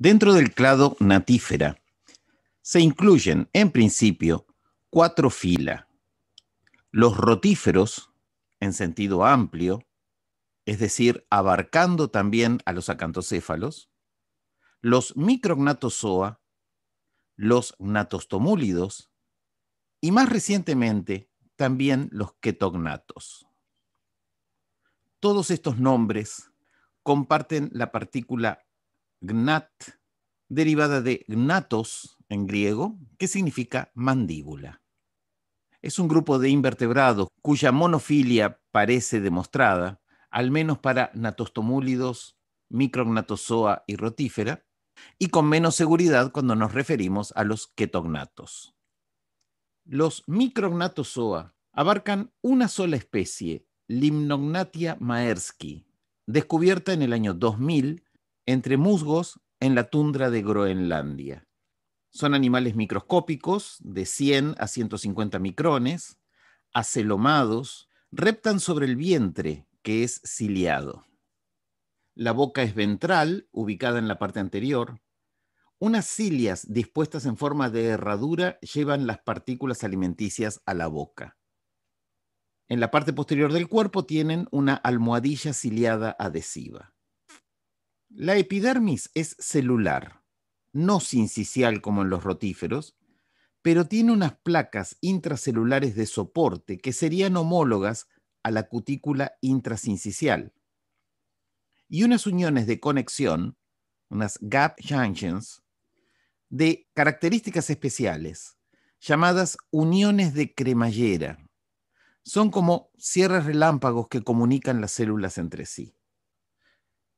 Dentro del clado natífera se incluyen, en principio, cuatro filas. Los rotíferos, en sentido amplio, es decir, abarcando también a los acantocéfalos, los micrognatozoa, los gnatostomúlidos y más recientemente también los ketognatos. Todos estos nombres comparten la partícula gnat, derivada de gnatos en griego, que significa mandíbula. Es un grupo de invertebrados cuya monofilia parece demostrada, al menos para natostomúlidos, micrognatosoa y rotífera, y con menos seguridad cuando nos referimos a los ketognatos. Los micrognatosoa abarcan una sola especie, Limnognatia maerski, descubierta en el año 2000 entre musgos en la tundra de Groenlandia. Son animales microscópicos, de 100 a 150 micrones, acelomados, reptan sobre el vientre, que es ciliado. La boca es ventral, ubicada en la parte anterior. Unas cilias dispuestas en forma de herradura llevan las partículas alimenticias a la boca. En la parte posterior del cuerpo tienen una almohadilla ciliada adhesiva. La epidermis es celular, no sincicial como en los rotíferos, pero tiene unas placas intracelulares de soporte que serían homólogas a la cutícula intrasincicial. Y unas uniones de conexión, unas gap junctions, de características especiales, llamadas uniones de cremallera. Son como cierres relámpagos que comunican las células entre sí.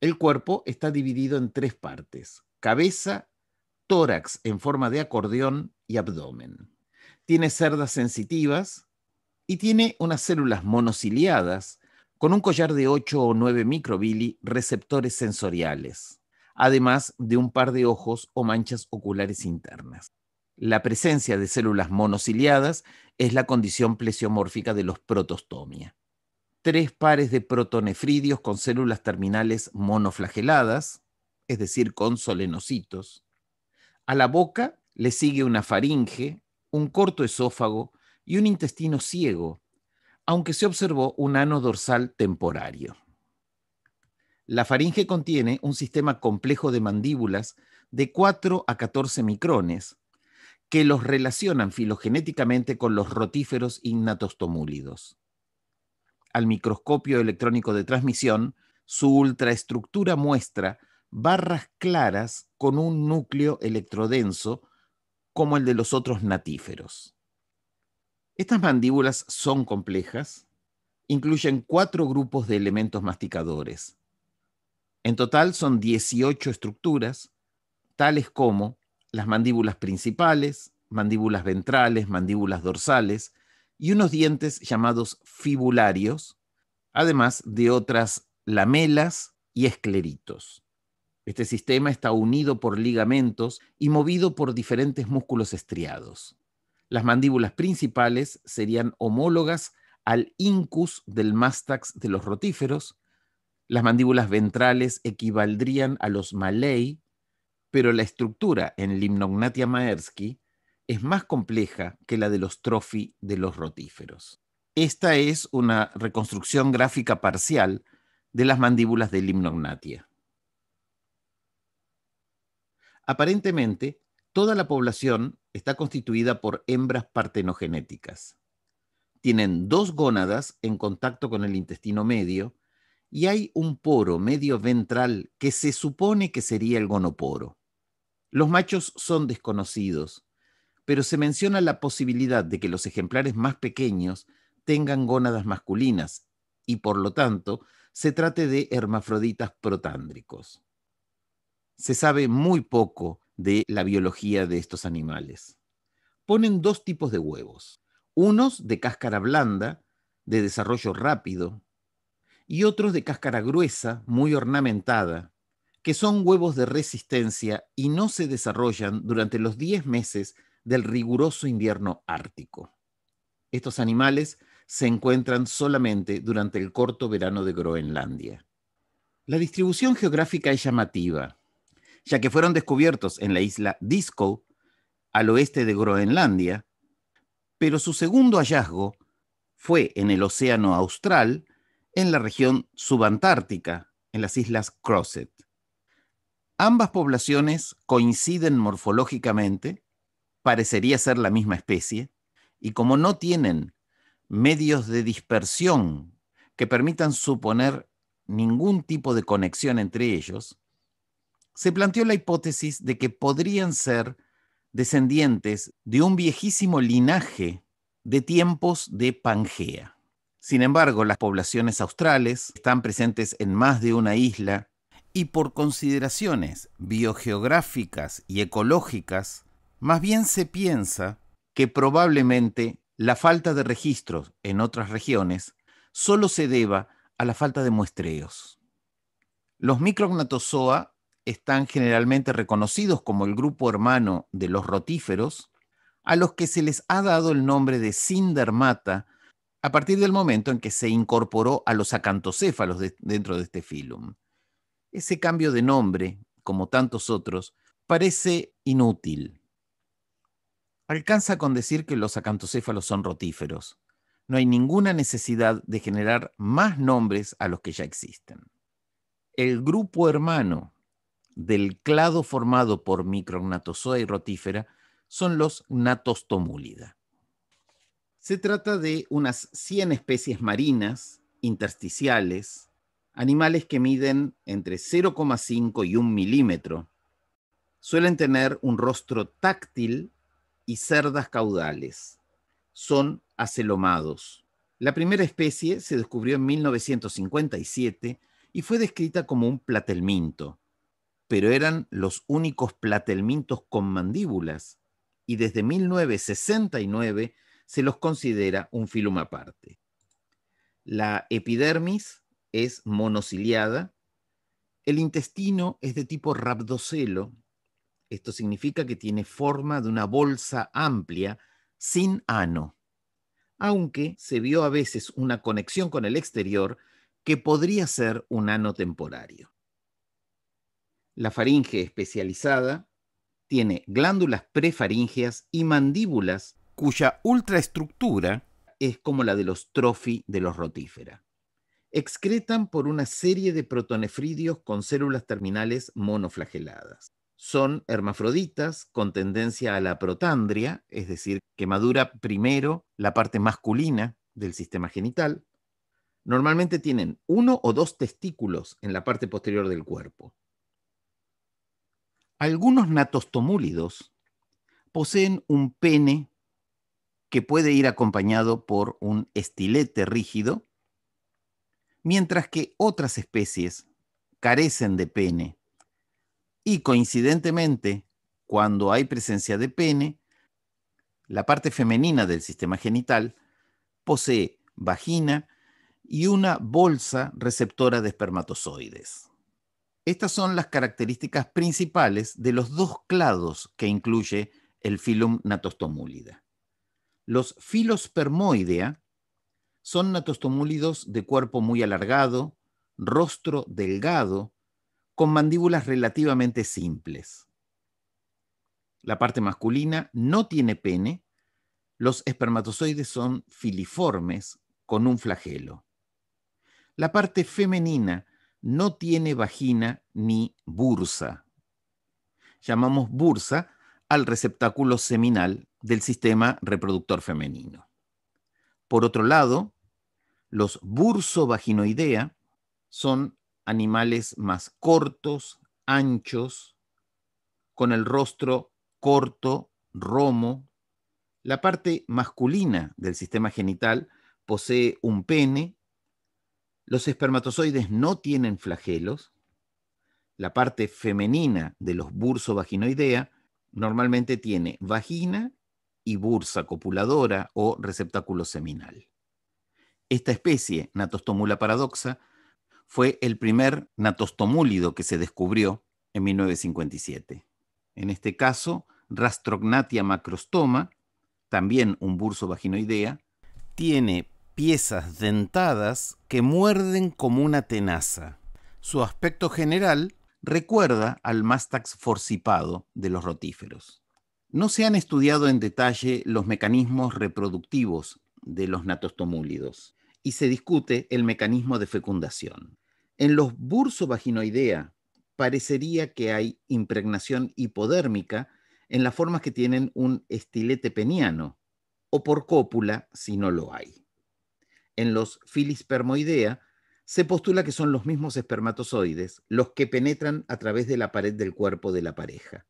El cuerpo está dividido en tres partes, cabeza, tórax en forma de acordeón y abdomen. Tiene cerdas sensitivas y tiene unas células monociliadas con un collar de 8 o 9 microbili receptores sensoriales, además de un par de ojos o manchas oculares internas. La presencia de células monociliadas es la condición plesiomórfica de los protostomia tres pares de protonefridios con células terminales monoflageladas, es decir, con solenocitos. A la boca le sigue una faringe, un corto esófago y un intestino ciego, aunque se observó un ano dorsal temporario. La faringe contiene un sistema complejo de mandíbulas de 4 a 14 micrones que los relacionan filogenéticamente con los rotíferos innatostomúlidos al microscopio electrónico de transmisión, su ultraestructura muestra barras claras con un núcleo electrodenso como el de los otros natíferos. Estas mandíbulas son complejas, incluyen cuatro grupos de elementos masticadores. En total son 18 estructuras, tales como las mandíbulas principales, mandíbulas ventrales, mandíbulas dorsales, y unos dientes llamados fibularios, además de otras lamelas y escleritos. Este sistema está unido por ligamentos y movido por diferentes músculos estriados. Las mandíbulas principales serían homólogas al incus del mastax de los rotíferos, las mandíbulas ventrales equivaldrían a los malei, pero la estructura en Limnognatia maerski es más compleja que la de los trofi de los rotíferos. Esta es una reconstrucción gráfica parcial de las mandíbulas del Limnognatia. Aparentemente, toda la población está constituida por hembras partenogenéticas. Tienen dos gónadas en contacto con el intestino medio y hay un poro medio ventral que se supone que sería el gonoporo. Los machos son desconocidos pero se menciona la posibilidad de que los ejemplares más pequeños tengan gónadas masculinas y por lo tanto se trate de hermafroditas protándricos. Se sabe muy poco de la biología de estos animales. Ponen dos tipos de huevos, unos de cáscara blanda, de desarrollo rápido, y otros de cáscara gruesa, muy ornamentada, que son huevos de resistencia y no se desarrollan durante los 10 meses del riguroso invierno ártico. Estos animales se encuentran solamente durante el corto verano de Groenlandia. La distribución geográfica es llamativa, ya que fueron descubiertos en la isla Disco, al oeste de Groenlandia, pero su segundo hallazgo fue en el Océano Austral, en la región subantártica, en las islas Crozet. Ambas poblaciones coinciden morfológicamente parecería ser la misma especie, y como no tienen medios de dispersión que permitan suponer ningún tipo de conexión entre ellos, se planteó la hipótesis de que podrían ser descendientes de un viejísimo linaje de tiempos de Pangea. Sin embargo, las poblaciones australes están presentes en más de una isla y por consideraciones biogeográficas y ecológicas más bien se piensa que probablemente la falta de registros en otras regiones solo se deba a la falta de muestreos. Los micrognatozoa están generalmente reconocidos como el grupo hermano de los rotíferos, a los que se les ha dado el nombre de sindermata a partir del momento en que se incorporó a los acantocéfalos dentro de este filum. Ese cambio de nombre, como tantos otros, parece inútil alcanza con decir que los acantocéfalos son rotíferos. No hay ninguna necesidad de generar más nombres a los que ya existen. El grupo hermano del clado formado por Micrognatozoa y rotífera son los gnatostomulida. Se trata de unas 100 especies marinas, intersticiales, animales que miden entre 0,5 y 1 milímetro. Suelen tener un rostro táctil y cerdas caudales. Son acelomados. La primera especie se descubrió en 1957 y fue descrita como un platelminto, pero eran los únicos platelmintos con mandíbulas y desde 1969 se los considera un filum aparte. La epidermis es monociliada, el intestino es de tipo rabdocelo esto significa que tiene forma de una bolsa amplia sin ano, aunque se vio a veces una conexión con el exterior que podría ser un ano temporario. La faringe especializada tiene glándulas prefaringeas y mandíbulas cuya ultraestructura es como la de los trofi de los rotífera. Excretan por una serie de protonefridios con células terminales monoflageladas son hermafroditas con tendencia a la protandria, es decir, que madura primero la parte masculina del sistema genital. Normalmente tienen uno o dos testículos en la parte posterior del cuerpo. Algunos natostomúlidos poseen un pene que puede ir acompañado por un estilete rígido, mientras que otras especies carecen de pene y coincidentemente, cuando hay presencia de pene, la parte femenina del sistema genital posee vagina y una bolsa receptora de espermatozoides. Estas son las características principales de los dos clados que incluye el filum natostomúlida. Los filospermoidea son natostomúlidos de cuerpo muy alargado, rostro delgado, con mandíbulas relativamente simples. La parte masculina no tiene pene, los espermatozoides son filiformes con un flagelo. La parte femenina no tiene vagina ni bursa. Llamamos bursa al receptáculo seminal del sistema reproductor femenino. Por otro lado, los bursovaginoidea son animales más cortos, anchos, con el rostro corto, romo. La parte masculina del sistema genital posee un pene. Los espermatozoides no tienen flagelos. La parte femenina de los burso vaginoidea normalmente tiene vagina y bursa copuladora o receptáculo seminal. Esta especie, Natostomula paradoxa, fue el primer natostomúlido que se descubrió en 1957. En este caso, Rastrognatia macrostoma, también un burso vaginoidea, tiene piezas dentadas que muerden como una tenaza. Su aspecto general recuerda al mastax forcipado de los rotíferos. No se han estudiado en detalle los mecanismos reproductivos de los natostomúlidos y se discute el mecanismo de fecundación. En los bursovaginoidea parecería que hay impregnación hipodérmica en las formas que tienen un estilete peniano o por cópula si no lo hay. En los filispermoidea se postula que son los mismos espermatozoides los que penetran a través de la pared del cuerpo de la pareja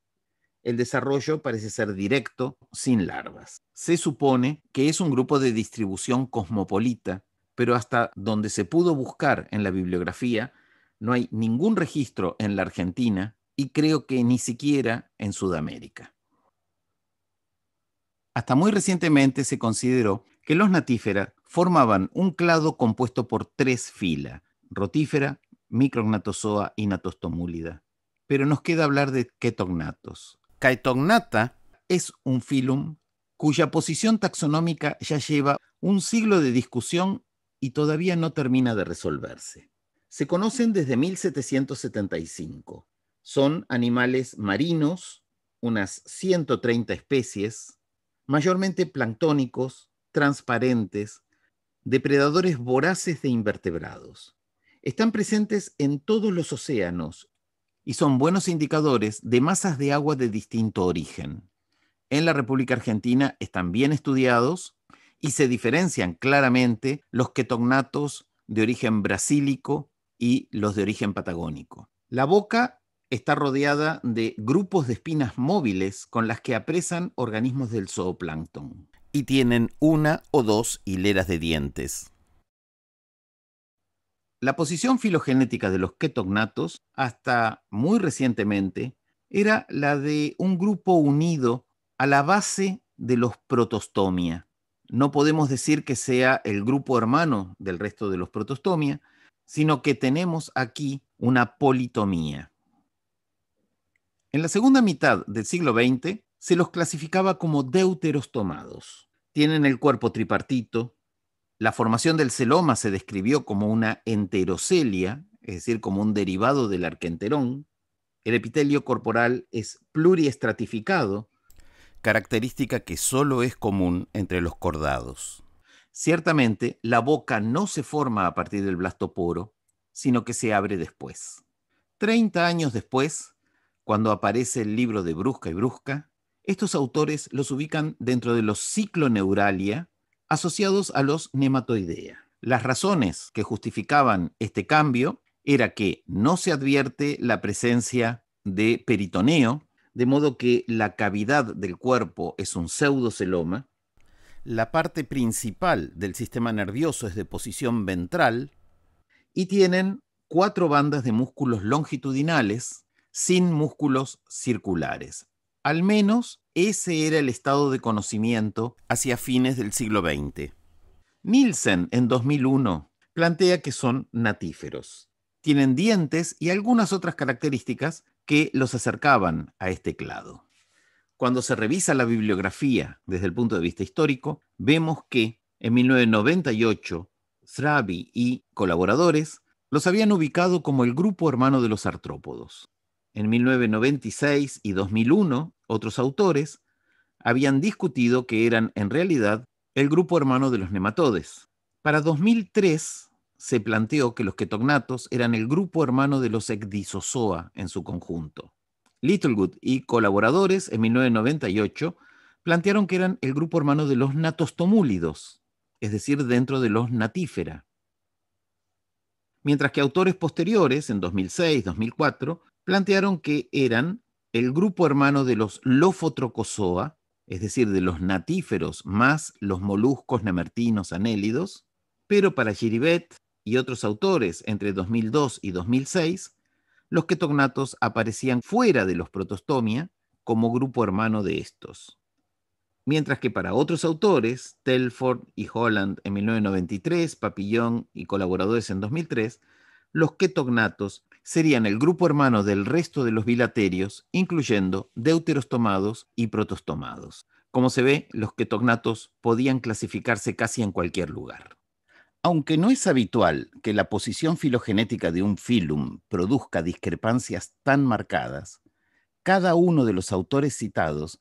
el desarrollo parece ser directo, sin larvas. Se supone que es un grupo de distribución cosmopolita pero hasta donde se pudo buscar en la bibliografía, no hay ningún registro en la Argentina y creo que ni siquiera en Sudamérica. Hasta muy recientemente se consideró que los natíferas formaban un clado compuesto por tres filas, rotífera, micrognatozoa y natostomúlida. Pero nos queda hablar de ketognatos. Caetognata es un filum cuya posición taxonómica ya lleva un siglo de discusión y todavía no termina de resolverse. Se conocen desde 1775. Son animales marinos, unas 130 especies, mayormente planctónicos, transparentes, depredadores voraces de invertebrados. Están presentes en todos los océanos y son buenos indicadores de masas de agua de distinto origen. En la República Argentina están bien estudiados y se diferencian claramente los ketognatos de origen brasílico y los de origen patagónico. La boca está rodeada de grupos de espinas móviles con las que apresan organismos del zooplancton. Y tienen una o dos hileras de dientes. La posición filogenética de los ketognatos, hasta muy recientemente, era la de un grupo unido a la base de los protostomia, no podemos decir que sea el grupo hermano del resto de los protostomia, sino que tenemos aquí una politomía. En la segunda mitad del siglo XX se los clasificaba como deuterostomados. Tienen el cuerpo tripartito, la formación del celoma se describió como una enterocelia, es decir, como un derivado del arquenterón. El epitelio corporal es pluriestratificado, característica que solo es común entre los cordados. Ciertamente, la boca no se forma a partir del blastoporo, sino que se abre después. Treinta años después, cuando aparece el libro de Brusca y Brusca, estos autores los ubican dentro de los cicloneuralia asociados a los nematoidea. Las razones que justificaban este cambio era que no se advierte la presencia de peritoneo, de modo que la cavidad del cuerpo es un pseudoceloma. La parte principal del sistema nervioso es de posición ventral. Y tienen cuatro bandas de músculos longitudinales sin músculos circulares. Al menos ese era el estado de conocimiento hacia fines del siglo XX. Nielsen, en 2001, plantea que son natíferos. Tienen dientes y algunas otras características que los acercaban a este clado. Cuando se revisa la bibliografía desde el punto de vista histórico, vemos que en 1998 Srabi y colaboradores los habían ubicado como el grupo hermano de los artrópodos. En 1996 y 2001, otros autores habían discutido que eran en realidad el grupo hermano de los nematodes. Para 2003, se planteó que los ketognatos eran el grupo hermano de los ecdisozoa en su conjunto. Littlewood y colaboradores en 1998 plantearon que eran el grupo hermano de los natostomúlidos, es decir, dentro de los natífera. Mientras que autores posteriores, en 2006-2004, plantearon que eran el grupo hermano de los lofotrocozoa, es decir, de los natíferos más los moluscos nemertinos anélidos, pero para Giribet, y otros autores entre 2002 y 2006, los ketognatos aparecían fuera de los protostomia como grupo hermano de estos. Mientras que para otros autores, Telford y Holland en 1993, Papillón y colaboradores en 2003, los ketognatos serían el grupo hermano del resto de los bilaterios, incluyendo deuterostomados y protostomados. Como se ve, los ketognatos podían clasificarse casi en cualquier lugar. Aunque no es habitual que la posición filogenética de un filum produzca discrepancias tan marcadas, cada uno de los autores citados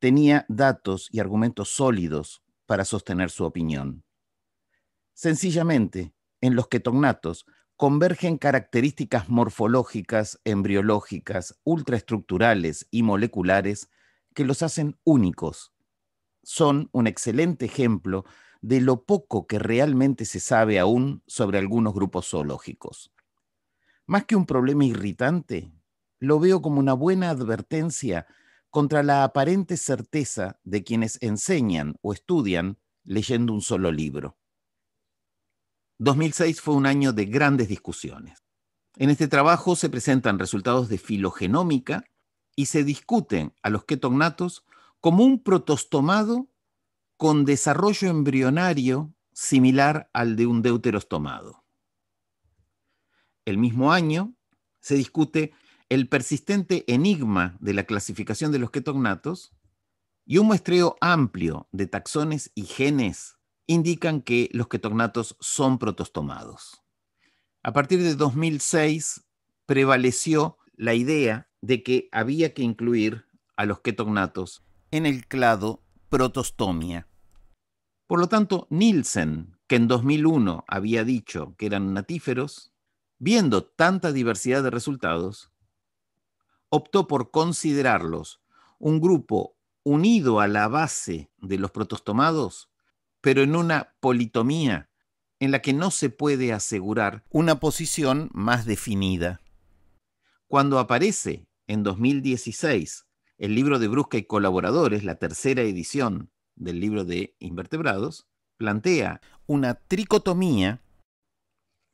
tenía datos y argumentos sólidos para sostener su opinión. Sencillamente, en los ketognatos convergen características morfológicas, embriológicas, ultraestructurales y moleculares que los hacen únicos. Son un excelente ejemplo de de lo poco que realmente se sabe aún sobre algunos grupos zoológicos. Más que un problema irritante, lo veo como una buena advertencia contra la aparente certeza de quienes enseñan o estudian leyendo un solo libro. 2006 fue un año de grandes discusiones. En este trabajo se presentan resultados de filogenómica y se discuten a los ketognatos como un protostomado con desarrollo embrionario similar al de un deuterostomado. El mismo año se discute el persistente enigma de la clasificación de los ketognatos y un muestreo amplio de taxones y genes indican que los ketognatos son protostomados. A partir de 2006 prevaleció la idea de que había que incluir a los ketognatos en el clado protostomia por lo tanto, Nielsen, que en 2001 había dicho que eran natíferos, viendo tanta diversidad de resultados, optó por considerarlos un grupo unido a la base de los protostomados, pero en una politomía en la que no se puede asegurar una posición más definida. Cuando aparece en 2016 el libro de Brusca y colaboradores, la tercera edición, del libro de invertebrados, plantea una tricotomía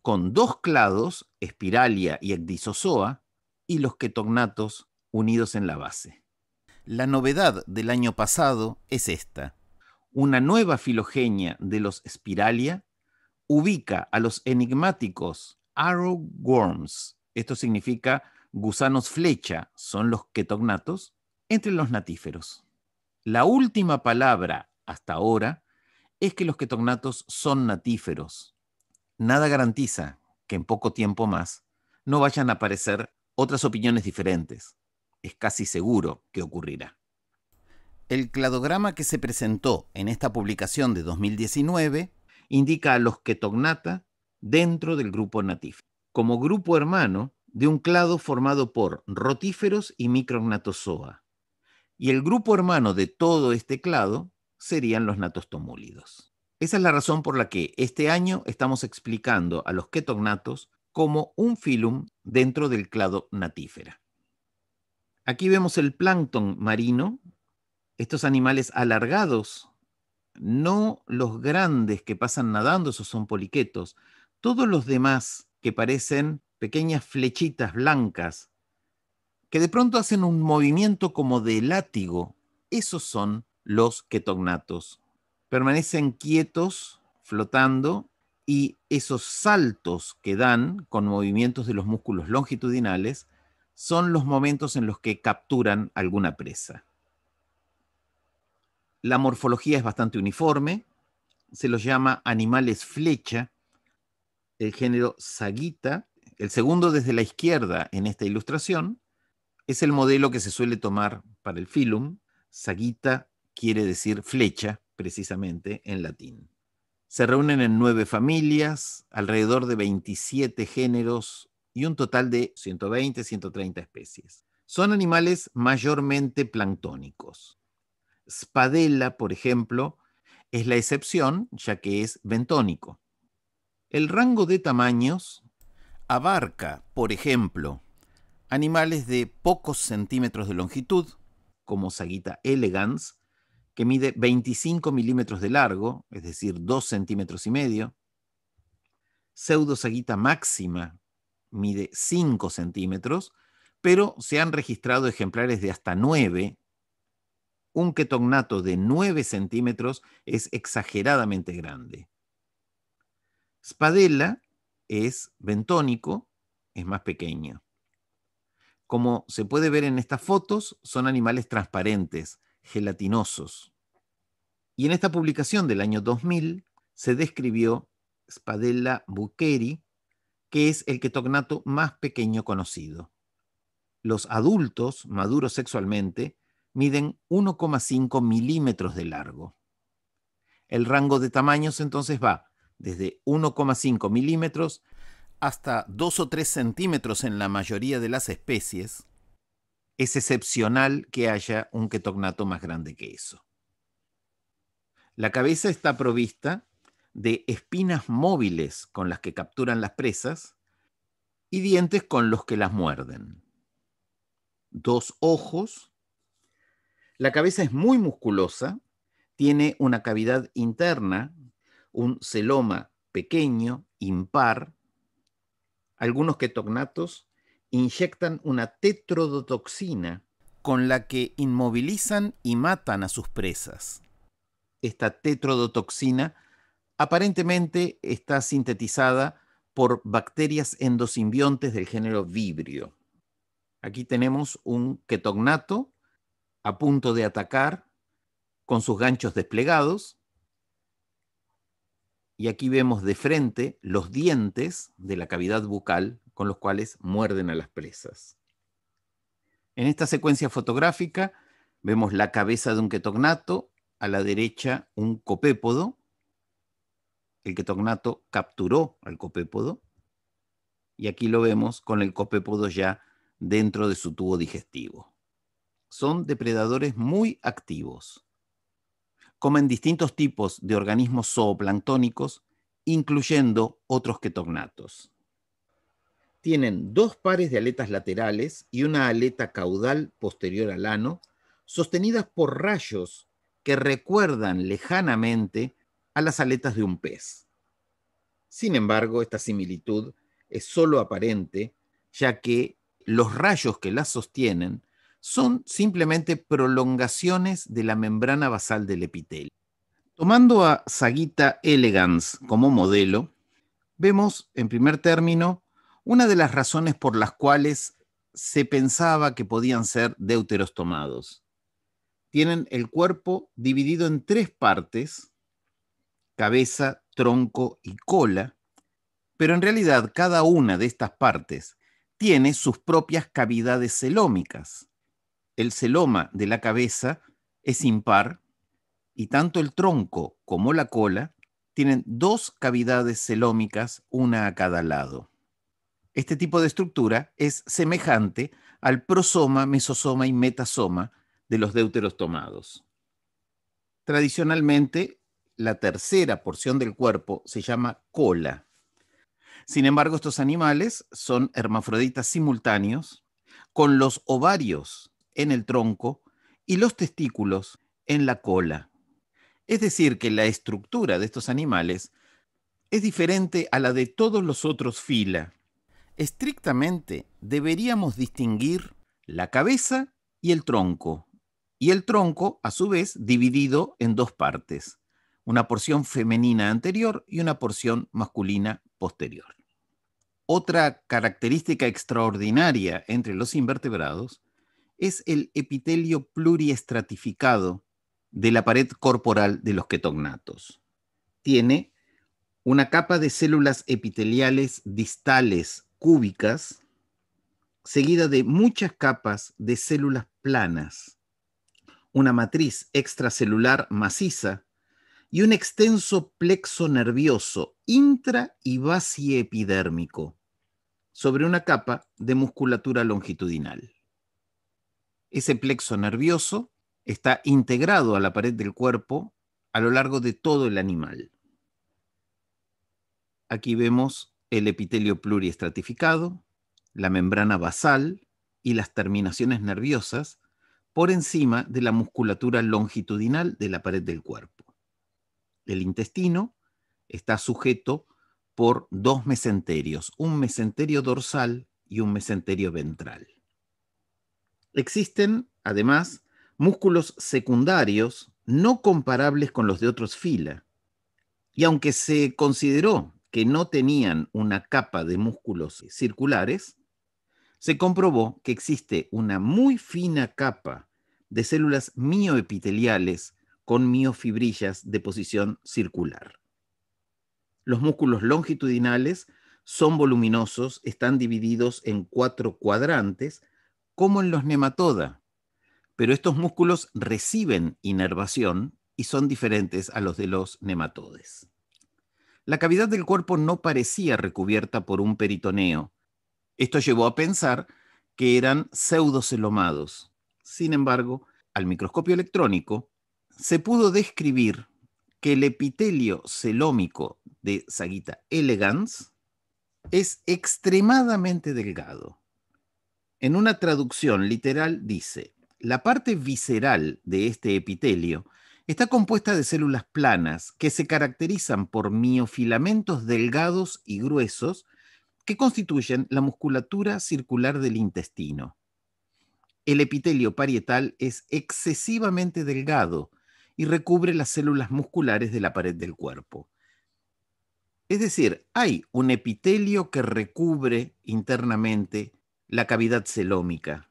con dos clados, espiralia y Ecdysozoa y los ketognatos unidos en la base. La novedad del año pasado es esta. Una nueva filogenia de los espiralia ubica a los enigmáticos arrow worms, esto significa gusanos flecha, son los ketognatos, entre los natíferos. La última palabra, hasta ahora, es que los ketognatos son natíferos. Nada garantiza que en poco tiempo más no vayan a aparecer otras opiniones diferentes. Es casi seguro que ocurrirá. El cladograma que se presentó en esta publicación de 2019 indica a los ketognata dentro del grupo natífero. como grupo hermano de un clado formado por rotíferos y micrognatozoa, y el grupo hermano de todo este clado serían los natostomúlidos. Esa es la razón por la que este año estamos explicando a los ketognatos como un filum dentro del clado natífera. Aquí vemos el plancton marino, estos animales alargados, no los grandes que pasan nadando, esos son poliquetos, todos los demás que parecen pequeñas flechitas blancas que de pronto hacen un movimiento como de látigo. Esos son los ketognatos. Permanecen quietos, flotando, y esos saltos que dan con movimientos de los músculos longitudinales son los momentos en los que capturan alguna presa. La morfología es bastante uniforme, se los llama animales flecha, el género Saguita, el segundo desde la izquierda en esta ilustración, es el modelo que se suele tomar para el filum. Saguita quiere decir flecha, precisamente, en latín. Se reúnen en nueve familias, alrededor de 27 géneros y un total de 120, 130 especies. Son animales mayormente planctónicos. Spadella, por ejemplo, es la excepción, ya que es bentónico. El rango de tamaños abarca, por ejemplo, animales de pocos centímetros de longitud, como Saguita elegans, que mide 25 milímetros de largo, es decir, 2 centímetros y medio. Pseudo-saguita máxima mide 5 centímetros, pero se han registrado ejemplares de hasta 9. Un ketognato de 9 centímetros es exageradamente grande. Spadella es bentónico, es más pequeño. Como se puede ver en estas fotos, son animales transparentes, gelatinosos. Y en esta publicación del año 2000 se describió Spadella bucheri, que es el ketognato más pequeño conocido. Los adultos, maduros sexualmente, miden 1,5 milímetros de largo. El rango de tamaños entonces va desde 1,5 milímetros hasta 2 o 3 centímetros en la mayoría de las especies, es excepcional que haya un ketognato más grande que eso. La cabeza está provista de espinas móviles con las que capturan las presas y dientes con los que las muerden. Dos ojos. La cabeza es muy musculosa, tiene una cavidad interna, un celoma pequeño, impar, algunos ketognatos inyectan una tetrodotoxina con la que inmovilizan y matan a sus presas. Esta tetrodotoxina aparentemente está sintetizada por bacterias endosimbiontes del género Vibrio. Aquí tenemos un ketognato a punto de atacar con sus ganchos desplegados y aquí vemos de frente los dientes de la cavidad bucal con los cuales muerden a las presas. En esta secuencia fotográfica vemos la cabeza de un ketognato, a la derecha un copépodo. El ketognato capturó al copépodo y aquí lo vemos con el copépodo ya dentro de su tubo digestivo. Son depredadores muy activos comen distintos tipos de organismos zooplanctónicos, incluyendo otros ketognatos. Tienen dos pares de aletas laterales y una aleta caudal posterior al ano, sostenidas por rayos que recuerdan lejanamente a las aletas de un pez. Sin embargo, esta similitud es solo aparente, ya que los rayos que las sostienen son simplemente prolongaciones de la membrana basal del epitelio. Tomando a Saguita elegans como modelo, vemos en primer término una de las razones por las cuales se pensaba que podían ser tomados. Tienen el cuerpo dividido en tres partes, cabeza, tronco y cola, pero en realidad cada una de estas partes tiene sus propias cavidades celómicas, el celoma de la cabeza es impar y tanto el tronco como la cola tienen dos cavidades celómicas, una a cada lado. Este tipo de estructura es semejante al prosoma, mesosoma y metasoma de los tomados. Tradicionalmente, la tercera porción del cuerpo se llama cola. Sin embargo, estos animales son hermafroditas simultáneos con los ovarios en el tronco y los testículos en la cola. Es decir, que la estructura de estos animales es diferente a la de todos los otros fila. Estrictamente deberíamos distinguir la cabeza y el tronco, y el tronco a su vez dividido en dos partes, una porción femenina anterior y una porción masculina posterior. Otra característica extraordinaria entre los invertebrados es el epitelio pluriestratificado de la pared corporal de los ketognatos. Tiene una capa de células epiteliales distales cúbicas, seguida de muchas capas de células planas, una matriz extracelular maciza y un extenso plexo nervioso intra y vasiepidérmico sobre una capa de musculatura longitudinal. Ese plexo nervioso está integrado a la pared del cuerpo a lo largo de todo el animal. Aquí vemos el epitelio pluriestratificado, la membrana basal y las terminaciones nerviosas por encima de la musculatura longitudinal de la pared del cuerpo. El intestino está sujeto por dos mesenterios, un mesenterio dorsal y un mesenterio ventral. Existen, además, músculos secundarios no comparables con los de otros fila. Y aunque se consideró que no tenían una capa de músculos circulares, se comprobó que existe una muy fina capa de células mioepiteliales con miofibrillas de posición circular. Los músculos longitudinales son voluminosos, están divididos en cuatro cuadrantes, como en los nematoda, pero estos músculos reciben inervación y son diferentes a los de los nematodes. La cavidad del cuerpo no parecía recubierta por un peritoneo. Esto llevó a pensar que eran pseudocelomados. Sin embargo, al microscopio electrónico se pudo describir que el epitelio celómico de Saguita elegans es extremadamente delgado en una traducción literal dice, la parte visceral de este epitelio está compuesta de células planas que se caracterizan por miofilamentos delgados y gruesos que constituyen la musculatura circular del intestino. El epitelio parietal es excesivamente delgado y recubre las células musculares de la pared del cuerpo. Es decir, hay un epitelio que recubre internamente la cavidad celómica.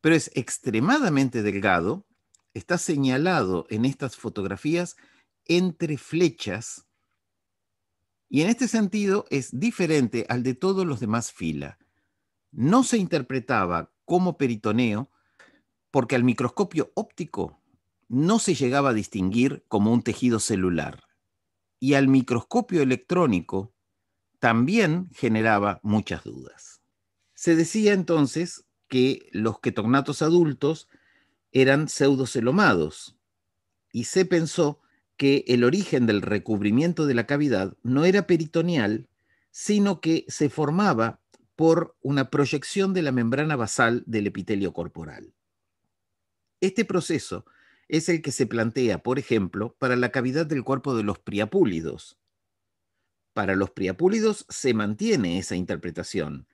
Pero es extremadamente delgado, está señalado en estas fotografías entre flechas y en este sentido es diferente al de todos los demás fila. No se interpretaba como peritoneo porque al microscopio óptico no se llegaba a distinguir como un tejido celular y al microscopio electrónico también generaba muchas dudas. Se decía entonces que los ketognatos adultos eran pseudocelomados y se pensó que el origen del recubrimiento de la cavidad no era peritoneal, sino que se formaba por una proyección de la membrana basal del epitelio corporal. Este proceso es el que se plantea, por ejemplo, para la cavidad del cuerpo de los priapúlidos. Para los priapúlidos se mantiene esa interpretación,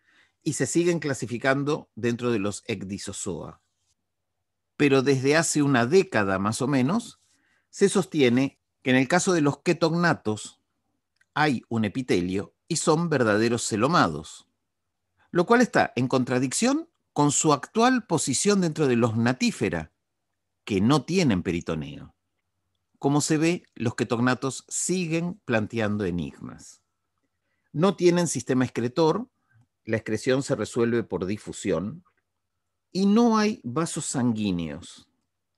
y se siguen clasificando dentro de los ecdysozoa. Pero desde hace una década más o menos, se sostiene que en el caso de los ketognatos hay un epitelio y son verdaderos celomados, lo cual está en contradicción con su actual posición dentro de los natífera, que no tienen peritoneo. Como se ve, los ketognatos siguen planteando enigmas. No tienen sistema excretor, la excreción se resuelve por difusión y no hay vasos sanguíneos,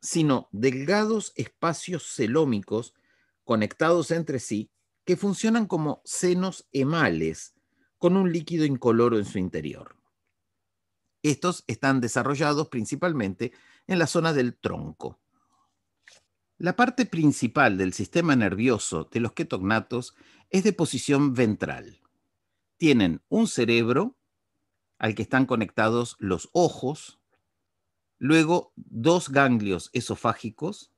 sino delgados espacios celómicos conectados entre sí que funcionan como senos hemales con un líquido incoloro en su interior. Estos están desarrollados principalmente en la zona del tronco. La parte principal del sistema nervioso de los ketognatos es de posición ventral. Tienen un cerebro al que están conectados los ojos, luego dos ganglios esofágicos,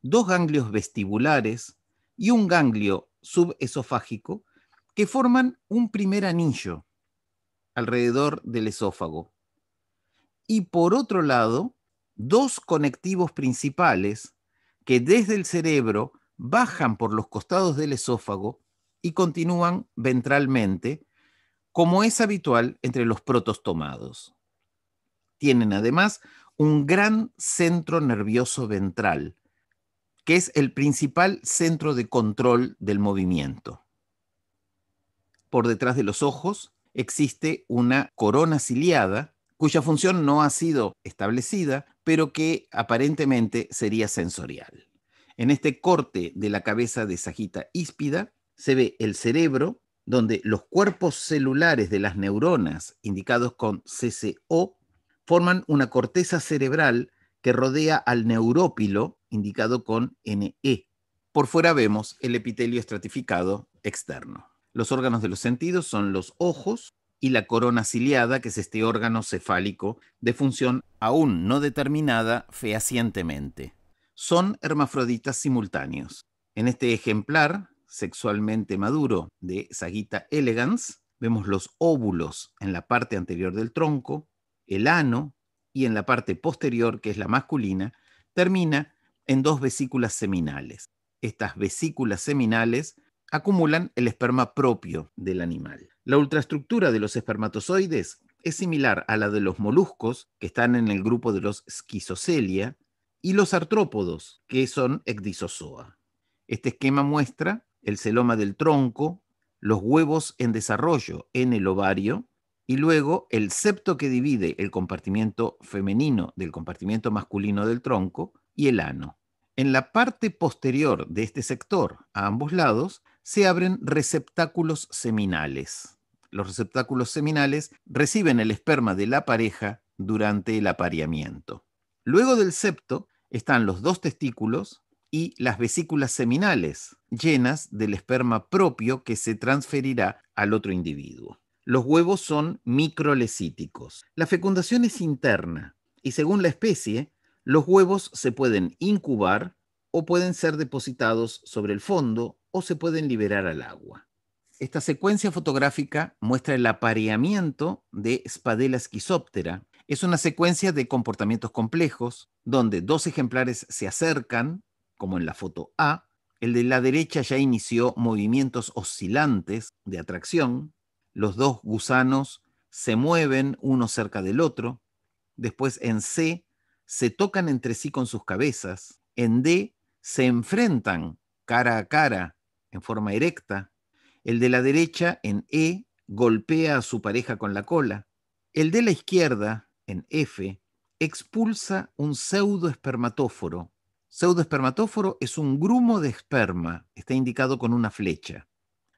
dos ganglios vestibulares y un ganglio subesofágico que forman un primer anillo alrededor del esófago. Y por otro lado, dos conectivos principales que desde el cerebro bajan por los costados del esófago y continúan ventralmente como es habitual entre los protostomados. Tienen además un gran centro nervioso ventral, que es el principal centro de control del movimiento. Por detrás de los ojos existe una corona ciliada, cuya función no ha sido establecida, pero que aparentemente sería sensorial. En este corte de la cabeza de Sagita híspida se ve el cerebro, donde los cuerpos celulares de las neuronas, indicados con CCO, forman una corteza cerebral que rodea al neurópilo, indicado con NE. Por fuera vemos el epitelio estratificado externo. Los órganos de los sentidos son los ojos y la corona ciliada, que es este órgano cefálico de función aún no determinada fehacientemente. Son hermafroditas simultáneos. En este ejemplar sexualmente maduro de Sagita elegans, vemos los óvulos en la parte anterior del tronco, el ano y en la parte posterior, que es la masculina, termina en dos vesículas seminales. Estas vesículas seminales acumulan el esperma propio del animal. La ultraestructura de los espermatozoides es similar a la de los moluscos, que están en el grupo de los esquizocelia y los artrópodos, que son ecdisozoa. Este esquema muestra el celoma del tronco, los huevos en desarrollo en el ovario y luego el septo que divide el compartimiento femenino del compartimiento masculino del tronco y el ano. En la parte posterior de este sector, a ambos lados, se abren receptáculos seminales. Los receptáculos seminales reciben el esperma de la pareja durante el apareamiento. Luego del septo están los dos testículos, y las vesículas seminales, llenas del esperma propio que se transferirá al otro individuo. Los huevos son microlecíticos. La fecundación es interna y según la especie, los huevos se pueden incubar o pueden ser depositados sobre el fondo o se pueden liberar al agua. Esta secuencia fotográfica muestra el apareamiento de Spadela schizoptera. Es una secuencia de comportamientos complejos donde dos ejemplares se acercan como en la foto A, el de la derecha ya inició movimientos oscilantes de atracción, los dos gusanos se mueven uno cerca del otro, después en C se tocan entre sí con sus cabezas, en D se enfrentan cara a cara en forma erecta, el de la derecha en E golpea a su pareja con la cola, el de la izquierda en F expulsa un pseudo espermatóforo Pseudoespermatóforo es un grumo de esperma, está indicado con una flecha.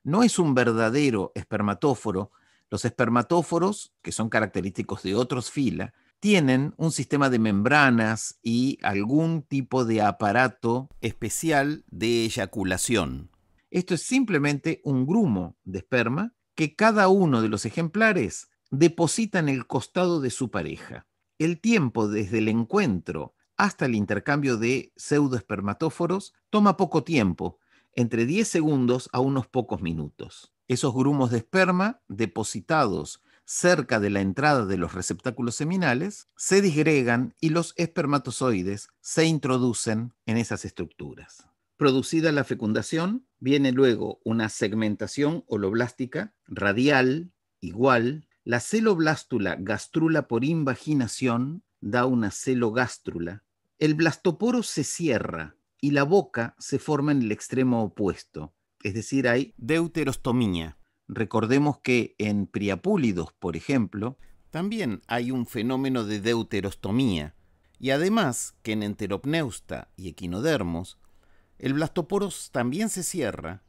No es un verdadero espermatóforo. Los espermatóforos, que son característicos de otros fila, tienen un sistema de membranas y algún tipo de aparato especial de eyaculación. Esto es simplemente un grumo de esperma que cada uno de los ejemplares deposita en el costado de su pareja. El tiempo desde el encuentro hasta el intercambio de pseudoespermatóforos toma poco tiempo, entre 10 segundos a unos pocos minutos. Esos grumos de esperma, depositados cerca de la entrada de los receptáculos seminales, se disgregan y los espermatozoides se introducen en esas estructuras. Producida la fecundación, viene luego una segmentación holoblástica radial, igual. La celoblástula gastrula por invaginación da una celogástrula el blastoporo se cierra y la boca se forma en el extremo opuesto, es decir, hay deuterostomía. Recordemos que en priapúlidos, por ejemplo, también hay un fenómeno de deuterostomía, y además que en enteropneusta y equinodermos, el blastoporo también se cierra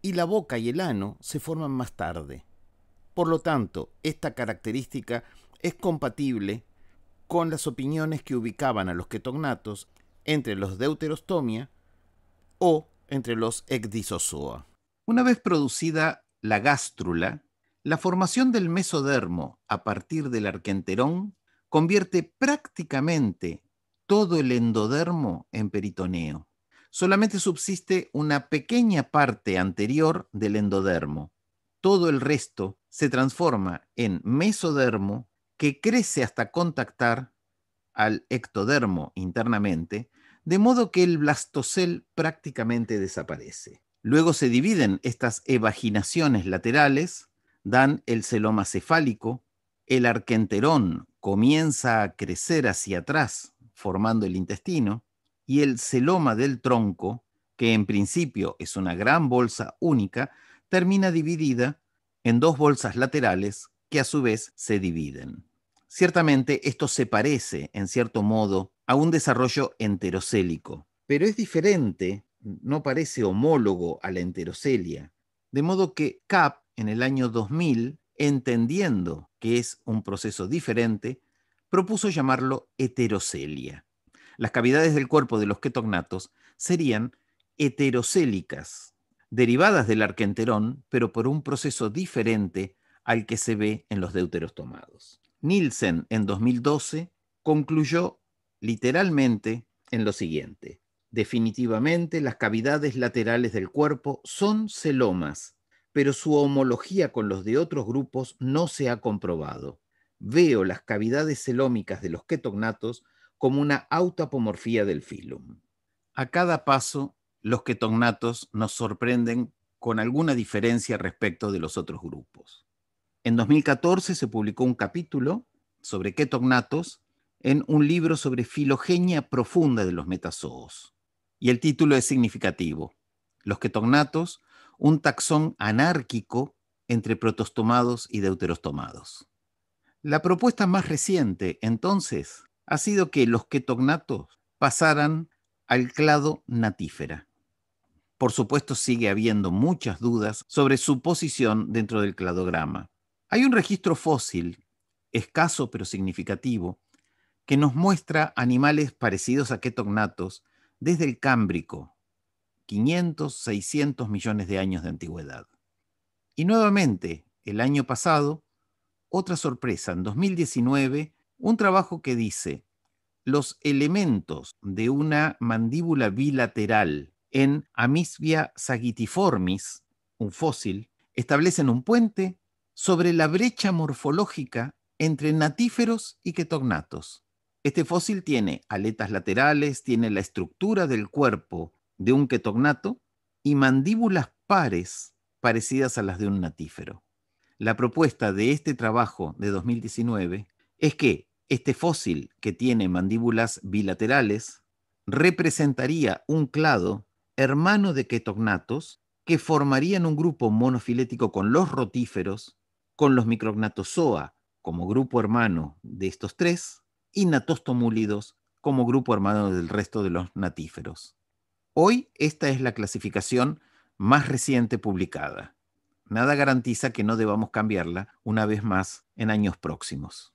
y la boca y el ano se forman más tarde. Por lo tanto, esta característica es compatible con las opiniones que ubicaban a los ketognatos entre los deuterostomia o entre los ecdisozoa. Una vez producida la gástrula, la formación del mesodermo a partir del arquenterón convierte prácticamente todo el endodermo en peritoneo. Solamente subsiste una pequeña parte anterior del endodermo. Todo el resto se transforma en mesodermo que crece hasta contactar al ectodermo internamente, de modo que el blastocel prácticamente desaparece. Luego se dividen estas evaginaciones laterales, dan el celoma cefálico, el arquenterón comienza a crecer hacia atrás, formando el intestino, y el celoma del tronco, que en principio es una gran bolsa única, termina dividida en dos bolsas laterales que a su vez se dividen. Ciertamente esto se parece, en cierto modo, a un desarrollo enterocélico, pero es diferente, no parece homólogo a la enterocelia. De modo que CAP, en el año 2000, entendiendo que es un proceso diferente, propuso llamarlo heterocelia. Las cavidades del cuerpo de los ketognatos serían heterocélicas, derivadas del arquenterón, pero por un proceso diferente al que se ve en los deuteros tomados. Nielsen en 2012 concluyó literalmente en lo siguiente. Definitivamente las cavidades laterales del cuerpo son celomas, pero su homología con los de otros grupos no se ha comprobado. Veo las cavidades celómicas de los ketognatos como una autapomorfía del filum. A cada paso, los ketognatos nos sorprenden con alguna diferencia respecto de los otros grupos. En 2014 se publicó un capítulo sobre ketognatos en un libro sobre filogenia profunda de los metazoos. Y el título es significativo. Los ketognatos, un taxón anárquico entre protostomados y deuterostomados. La propuesta más reciente, entonces, ha sido que los ketognatos pasaran al clado natífera. Por supuesto, sigue habiendo muchas dudas sobre su posición dentro del cladograma, hay un registro fósil, escaso pero significativo, que nos muestra animales parecidos a ketognatos desde el Cámbrico, 500, 600 millones de años de antigüedad. Y nuevamente, el año pasado, otra sorpresa, en 2019, un trabajo que dice los elementos de una mandíbula bilateral en Amisbia sagitiformis, un fósil, establecen un puente sobre la brecha morfológica entre natíferos y ketognatos. Este fósil tiene aletas laterales, tiene la estructura del cuerpo de un ketognato y mandíbulas pares parecidas a las de un natífero. La propuesta de este trabajo de 2019 es que este fósil que tiene mandíbulas bilaterales representaría un clado hermano de ketognatos que formarían un grupo monofilético con los rotíferos con los micrognatozoa como grupo hermano de estos tres y natostomulidos como grupo hermano del resto de los natíferos. Hoy esta es la clasificación más reciente publicada. Nada garantiza que no debamos cambiarla una vez más en años próximos.